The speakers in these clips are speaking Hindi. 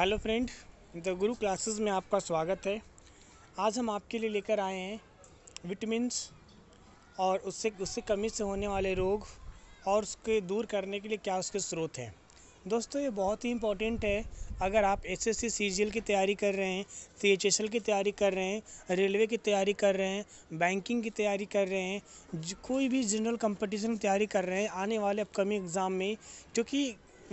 Hello friend the Guru classes में आपका स्वागत है आज हम आपके लिए लेकर आए हैं विटमिनस और उससे उससे कमी से होने वाले रोग और उसके दूर करने के लिए क्या उसके स्रोत हैं दोस्तों ये बहुत ही इंपॉर्टेंट है अगर आप एस एस सी की तैयारी कर रहे हैं सी एच एस एल की तैयारी कर रहे हैं रेलवे की तैयारी कर रहे हैं बैंकिंग की तैयारी कर रहे हैं कोई भी जनरल कंपटीशन की तैयारी कर रहे हैं आने वाले अपकमिंग एग्ज़ाम में क्योंकि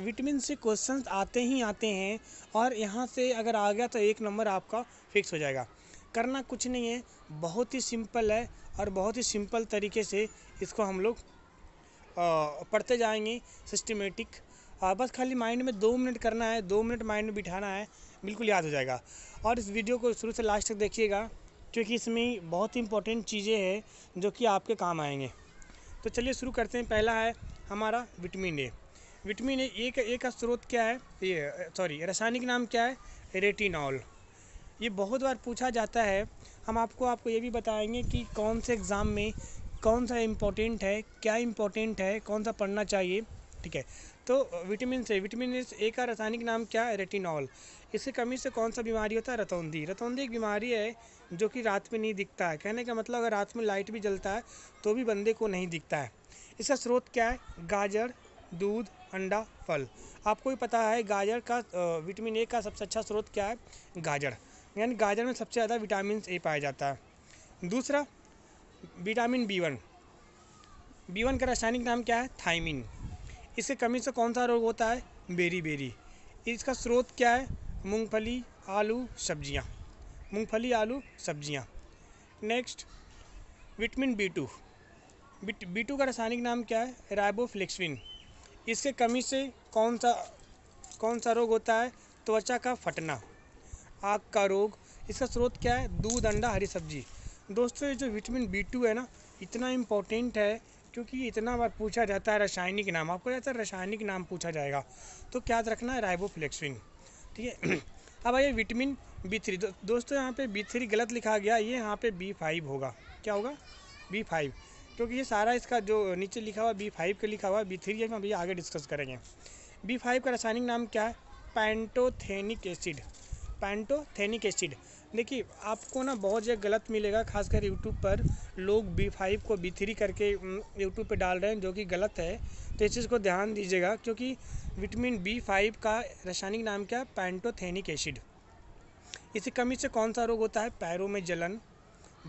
विटामिन से क्वेश्चन आते ही आते हैं और यहाँ से अगर आ गया तो एक नंबर आपका फिक्स हो जाएगा करना कुछ नहीं है बहुत ही सिंपल है और बहुत ही सिंपल तरीके से इसको हम लोग पढ़ते जाएंगे सिस्टमेटिक बस खाली माइंड में दो मिनट करना है दो मिनट माइंड में बिठाना है बिल्कुल याद हो जाएगा और इस वीडियो को शुरू से लास्ट तक देखिएगा क्योंकि इसमें बहुत ही इंपॉर्टेंट चीज़ें हैं जो कि आपके काम आएंगे तो चलिए शुरू करते हैं पहला है हमारा विटामिन ए विटामिन ए का ए का स्रोत क्या है ये सॉरी रासायनिक नाम क्या है रेटिनॉल ये बहुत बार पूछा जाता है हम आपको आपको ये भी बताएंगे कि कौन से एग्ज़ाम में कौन सा इम्पोर्टेंट है क्या इम्पोर्टेंट है कौन सा पढ़ना चाहिए ठीक है तो विटामिन से विटामिन ए का रासायनिक नाम क्या है रेटिनॉल इसकी कमी से कौन सा बीमारी होता है रतौंदी रतौंदी एक बीमारी है जो कि रात में नहीं दिखता है कहने का मतलब अगर रात में लाइट भी जलता है तो भी बंदे को नहीं दिखता है इसका स्रोत क्या है गाजर दूध अंडा फल आपको भी पता है गाजर का विटामिन ए का सबसे अच्छा स्रोत क्या है गाजर यानी गाजर में सबसे ज़्यादा विटामिन ए पाया जाता है दूसरा vitamin B one B one का रासायनिक नाम क्या है थाइमिन इसके कमी से कौन सा रोग होता है बेरी बेरी इसका स्रोत क्या है मूंगफली आलू सब्जियाँ मूंगफली आलू सब्जियाँ next vitamin B two B two का रासायनिक नाम क्या है राइबोफ्लेक्सविन इसके कमी से कौन सा कौन सा रोग होता है त्वचा का फटना आँख का रोग इसका स्रोत क्या है दूध अंडा हरी सब्जी दोस्तों ये जो विटामिन बी टू है ना इतना इम्पोर्टेंट है क्योंकि इतना बार पूछा जाता है रासायनिक नाम आपको जाता है रासायनिक नाम पूछा जाएगा तो क्या रखना है राइबोफ्लेक्सिन ठीक है अब आइए विटामिन बी थ्री दो, दोस्तों यहाँ पे बी थ्री गलत लिखा गया ये यहाँ पे बी फाइव होगा क्या होगा बी फाइव क्योंकि ये सारा इसका जो नीचे लिखा हुआ बी फाइव का लिखा हुआ बी थ्री है हम अभी आगे डिस्कस करेंगे बी फाइव का रासायनिक नाम क्या है पैंटोथेनिक एसिड पैंटोथेनिक एसिड देखिए आपको ना बहुत जगह गलत मिलेगा खासकर यूट्यूब पर लोग बी फाइव को बी थ्री करके यूट्यूब पर डाल रहे हैं जो कि गलत है तो इस चीज़ को ध्यान दीजिएगा क्योंकि विटामिन बी फाइव का रासायनिक नाम क्या है पैंटोथेनिक एसिड इसी कमी से कौन सा रोग होता है पैरों में जलन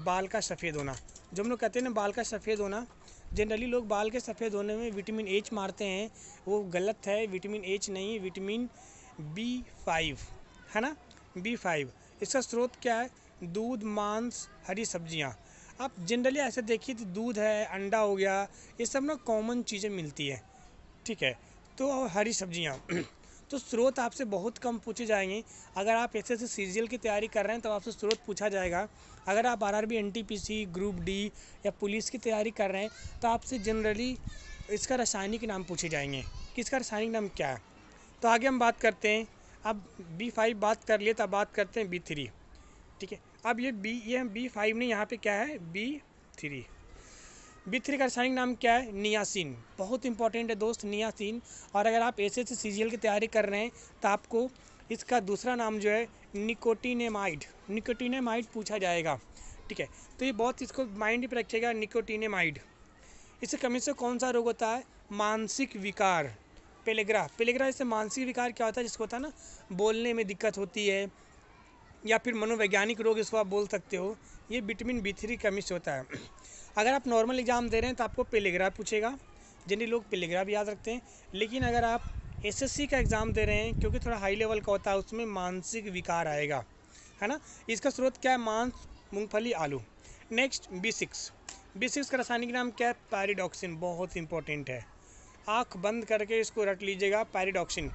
बाल का सफ़ेद होना जो हम लोग कहते हैं ना बाल का सफ़ेद होना जनरली लोग बाल के सफ़ेद होने में विटामिन एच मारते हैं वो गलत है विटामिन एच नहीं विटामिन बी फाइव है ना बी फाइव इसका स्रोत क्या है दूध मांस हरी सब्जियाँ आप जनरली ऐसे देखिए तो दूध है अंडा हो गया ये सब ना कॉमन चीज़ें मिलती है ठीक है तो हरी सब्जियाँ तो स्रोत आपसे बहुत कम पूछे जाएंगे अगर आप एस एस सी की तैयारी कर रहे हैं तो आपसे स्रोत पूछा जाएगा अगर आप R R B N T P C group D या पुलिस की तैयारी कर रहे हैं तो आपसे जनरली इसका रासायनिक नाम पूछे जाएंगे कि इसका रासायनिक नाम क्या है तो आगे हम बात करते हैं अब बी फाइव बात कर लिए तो अब बात करते हैं बी थ्री ठीक है अब ये बी ये बी फाइव ने यहाँ पे क्या है बी थ्री बी थ्री का रासायनिक नाम क्या है नियासिन बहुत इंपॉर्टेंट है दोस्त नियासिन और अगर आप एस एस सी की तैयारी कर रहे हैं तो आपको इसका दूसरा नाम जो है निकोटिनेमाइड निकोटिनेमाइड पूछा जाएगा ठीक है तो ये बहुत इसको माइंड पर रखेगा निकोटिनेमाइड इससे कमी से कौन सा रोग होता है मानसिक विकार पेलेग्रा पेलेग्रा इससे मानसिक विकार क्या होता है जिसको होता है ना बोलने में दिक्कत होती है या फिर मनोवैज्ञानिक रोग इसको आप बोल सकते हो ये विटामिन बी थ्री कमी से होता है अगर आप नॉर्मल एग्ज़ाम दे रहे हैं तो आपको पेलीग्राफ पूछेगा जिन्हें लोग पेलीग्राफ याद रखते हैं लेकिन अगर आप एसएससी का एग्ज़ाम दे रहे हैं क्योंकि थोड़ा हाई लेवल का होता है उसमें मानसिक विकार आएगा है ना इसका स्रोत क्या है मांस मूँगफली आलू next B six B six का रासायनिक नाम क्या है पैरिडॉक्सिन बहुत इंपॉर्टेंट है आँख बंद करके इसको रट लीजिएगा पैरिडॉक्सिन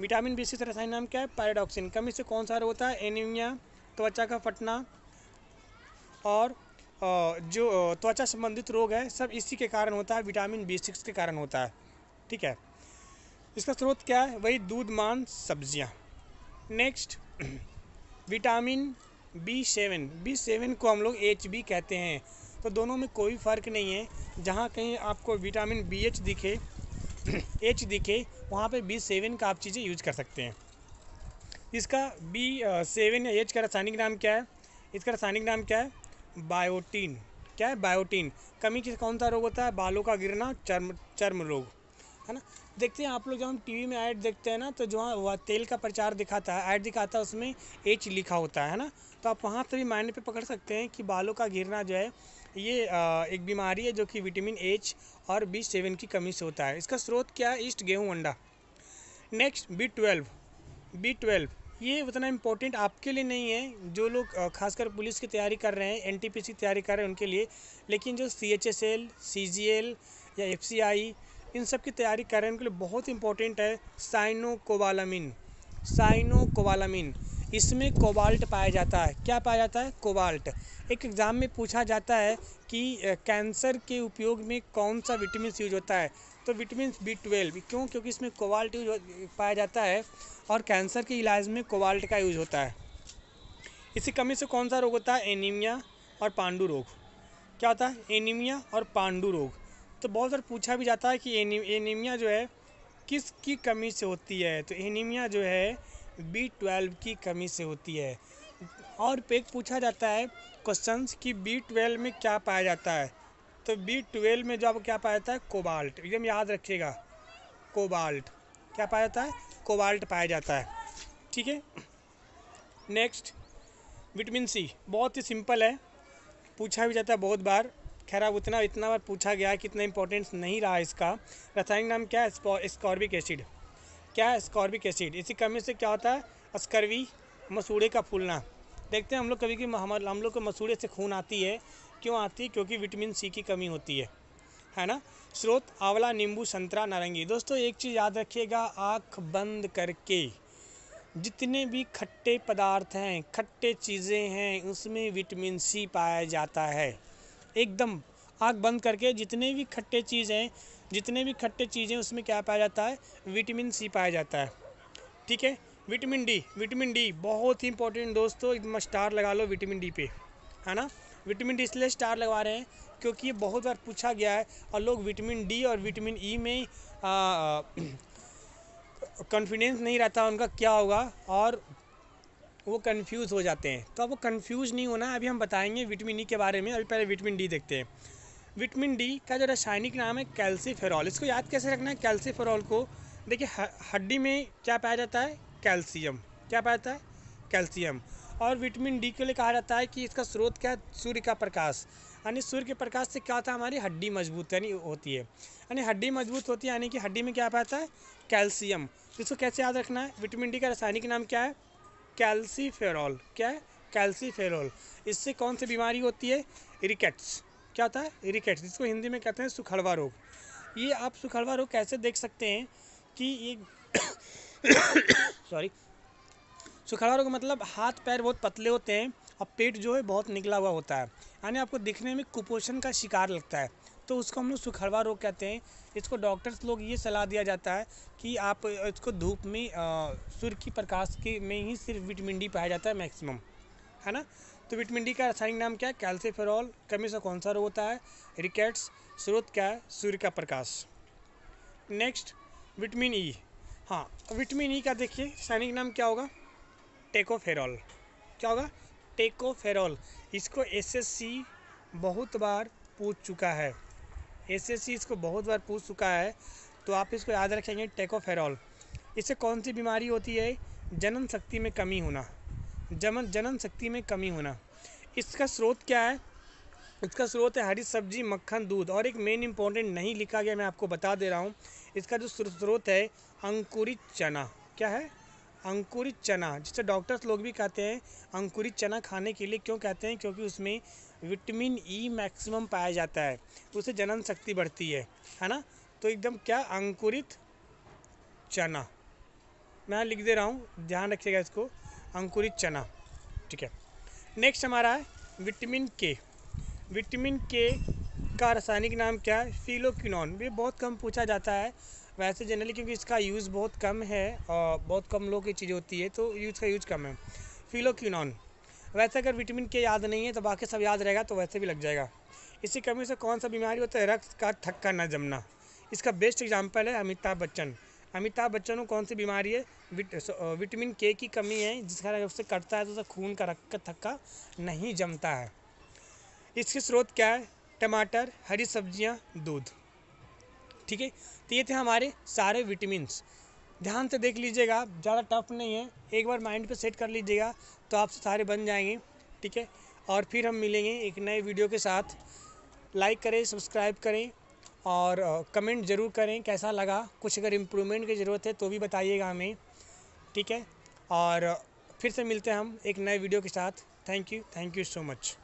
विटामिन बी सिक्स रासायनिक नाम क्या है पैरिडॉक्सिन कमी से कौन सा रोग होता है एनीमिया त्वचा का फटना और जो त्वचा संबंधित रोग है सब इसी के कारण होता है विटामिन बी सिक्स के कारण होता है ठीक है इसका स्रोत क्या है वही दूध मांस सब्जियाँ next vitamin B seven B seven को हम लोग एच बी कहते हैं तो दोनों में कोई फ़र्क नहीं है जहाँ कहीं आपको विटामिन बी एच दिखे एच दिखे वहाँ पे बी सेवन का आप चीज़ें यूज कर सकते हैं इसका बी सेवन या एच का रासायनिक नाम क्या है इसका रासायनिक नाम क्या है बायोटीन क्या है बायोटीन कमी से कौन सा रोग होता है बालों का गिरना चर्म चर्म रोग है ना देखते हैं आप लोग जब हम टीवी में ऐड देखते हैं ना तो जो हाँ, वह तेल का प्रचार दिखाता है ऐड दिखाता है उसमें एच लिखा होता है ना तो आप वहाँ से भी मायने पे पकड़ सकते हैं कि बालों का गिरना जो है ये एक बीमारी है जो कि विटामिन एच और बी सेवन की कमी से होता है इसका स्रोत क्या है ईस्ट गेहूँ अंडा next B twelve B twelve ये उतना इम्पोर्टेंट आपके लिए नहीं है जो लोग खासकर पुलिस की तैयारी कर रहे हैं एन की तैयारी कर रहे हैं उनके लिए लेकिन जो C H S L C G L या एफ सी आई इन सब की तैयारी कर रहे हैं उनके लिए बहुत इंपॉर्टेंट है साइनो कोवालामिन साइनो कोवालामिन इसमें कोबाल्ट पाया जाता है क्या पाया जाता है कोबाल्ट एक एग्ज़ाम में पूछा जाता है कि कैंसर के उपयोग में कौन सा विटामिन यूज होता है तो विटामिन बी ट्वेल्व क्यों क्योंकि इसमें कोवाल्ट यूज पाया जाता है और कैंसर के इलाज में कोवाल्ट का यूज होता है इसी कमी से कौन सा रोग होता है एनीमिया और पांडु रोग क्या होता है एनीमिया और पांडु रोग तो बहुत बार पूछा भी जाता है कि एनीमिया जो है किसकी कमी से होती है तो एनीमिया जो है बी ट्वेल्व की कमी से होती है और एक पूछा जाता है क्वेश्चन कि बी ट्वेल्व में क्या पाया जाता है तो बी ट्वेल्व में जब क्या पाया जाता है कोबाल्ट एकदम याद रखिएगा कोबाल्ट क्या पाया जाता है कोबाल्ट पाया जाता है ठीक है नेक्स्ट विटामिन सी बहुत ही सिंपल है पूछा भी जाता है बहुत बार खैर अब उतना इतना बार पूछा गया कि इतना इंपॉर्टेंस नहीं रहा इसका रासायनिक नाम क्या है स्कॉर्बिक एसिड क्या है स्कॉर्बिक एसिड इसी कमी से क्या होता है स्कर्वी मसूड़े का फूलना देखते हैं हम लोग कभी कि हम लोग को मसूड़े से खून आती है क्यों आती है क्योंकि विटामिन सी की कमी होती है है ना स्रोत आंवला नींबू संतरा नारंगी दोस्तों एक चीज़ याद रखिएगा आँख बंद करके जितने भी खट्टे पदार्थ हैं खट्टे चीज़ें हैं उसमें विटामिन सी पाया जाता है एकदम आँख बंद करके जितने भी खट्टे चीज़ें हैं जितने भी खट्टे चीज़ें उसमें क्या पाया जाता है विटामिन सी पाया जाता है ठीक है विटामिन डी विटामिन डी बहुत ही इंपॉर्टेंट दोस्तों एकदम स्टार लगा लो विटामिन डी पे है ना विटामिन डी इसलिए स्टार लगवा रहे हैं क्योंकि ये बहुत बार पूछा गया है और लोग विटामिन डी और विटामिन ई में कॉन्फिडेंस नहीं रहता उनका क्या होगा और वो कंफ्यूज हो जाते हैं तो अब वो कन्फ्यूज़ नहीं होना अभी हम बताएंगे विटामिन ई के बारे में अभी पहले विटामिन डी देखते हैं विटामिन डी का जो रासायनिक नाम है कैल्सीफेरॉल इसको याद कैसे रखना है कैल्सीफेरॉल को देखिए हड्डी में क्या पाया जाता है कैल्शियम क्या पाया जाता है कैल्शियम और विटामिन डी के लिए कहा जाता है कि इसका स्रोत क्या है सूर्य का प्रकाश यानी सूर्य के प्रकाश से क्या होता है हमारी हड्डी मजबूत यानी होती है यानी हड्डी मजबूत होती है यानी कि हड्डी में क्या पाता है कैल्शियम इसको कैसे याद रखना है विटामिन डी का रासायनिक नाम क्या है कैल्सीफेरॉल क्या है कैल्सीफेरॉल इससे कौन सी बीमारी होती है रिकेट्स क्या होता है रिकेट्स जिसको हिंदी में कहते हैं सुखड़वा रोग ये आप सुखड़वा रोग कैसे देख सकते हैं कि ये सॉरी सुखाड़ारों रोग मतलब हाथ पैर बहुत पतले होते हैं और पेट जो है बहुत निकला हुआ होता है यानी आपको दिखने में कुपोषण का शिकार लगता है तो उसको हम लोग सुखड़वा रोग कहते हैं इसको डॉक्टर्स लोग ये सलाह दिया जाता है कि आप इसको धूप में सूर्य की प्रकाश के में ही सिर्फ विटामिन डी पाया जाता है मैक्सिमम है ना तो विटामिन डी का रासायनिक नाम क्या है कैल्सीफेरॉल कमी से कौन सा रोग होता है रिकेट्स स्रोत क्या है सूर्य का प्रकाश नेक्स्ट विटामिन ई e. हाँ विटामिन ई e का देखिए रासायनिक नाम क्या होगा टेकोफेरॉल क्या होगा टेकोफेरॉल इसको एसएससी बहुत बार पूछ चुका है एसएससी इसको बहुत बार पूछ चुका है तो आप इसको याद रखेंगे टेकोफेरॉल इससे कौन सी बीमारी होती है जनन शक्ति में कमी होना जमन जनन शक्ति में कमी होना इसका स्रोत क्या है इसका स्रोत है हरी सब्जी मक्खन दूध और एक मेन इम्पोर्टेंट नहीं लिखा गया मैं आपको बता दे रहा हूँ इसका जो स्रोत है अंकुरित चना क्या है अंकुरित चना जिसे डॉक्टर्स लोग भी कहते हैं अंकुरित चना खाने के लिए क्यों कहते हैं क्योंकि उसमें विटामिन ई मैक्सिमम पाया जाता है उससे जनन शक्ति बढ़ती है है ना तो एकदम क्या अंकुरित चना मैं लिख दे रहा हूँ ध्यान रखिएगा इसको अंकुरित चना ठीक है नेक्स्ट हमारा है विटामिन के विटामिन के का रासायनिक नाम क्या है फिलोक्विनॉन ये बहुत कम पूछा जाता है वैसे जनरली क्योंकि इसका यूज़ बहुत कम है और बहुत कम लोग की चीज़ होती है तो यूज़ का यूज कम है फिलोक्यूनॉन वैसे अगर विटामिन के याद नहीं है तो बाकी सब याद रहेगा तो वैसे भी लग जाएगा इसी कमी से कौन सा बीमारी होता है रक्त का थक्का न जमना इसका बेस्ट एग्जाम्पल है अमिताभ बच्चन अमिताभ बच्चन को कौन सी बीमारी है विट, विटामिन के की कमी है जिसका उससे कटता है तो उसका खून का रक्त का थक्का नहीं जमता है इसके स्रोत क्या है टमाटर हरी सब्जियाँ दूध ठीक है तो ये थे हमारे सारे विटामिन्स ध्यान से देख लीजिएगा ज़्यादा टफ नहीं है एक बार माइंड पे सेट कर लीजिएगा तो आप सारे बन जाएंगे ठीक है और फिर हम मिलेंगे एक नए वीडियो के साथ लाइक करें सब्सक्राइब करें और कमेंट ज़रूर करें कैसा लगा कुछ अगर इम्प्रूवमेंट की ज़रूरत है तो भी बताइएगा हमें ठीक है और फिर से मिलते हैं हम एक नए वीडियो के साथ thank you thank you so much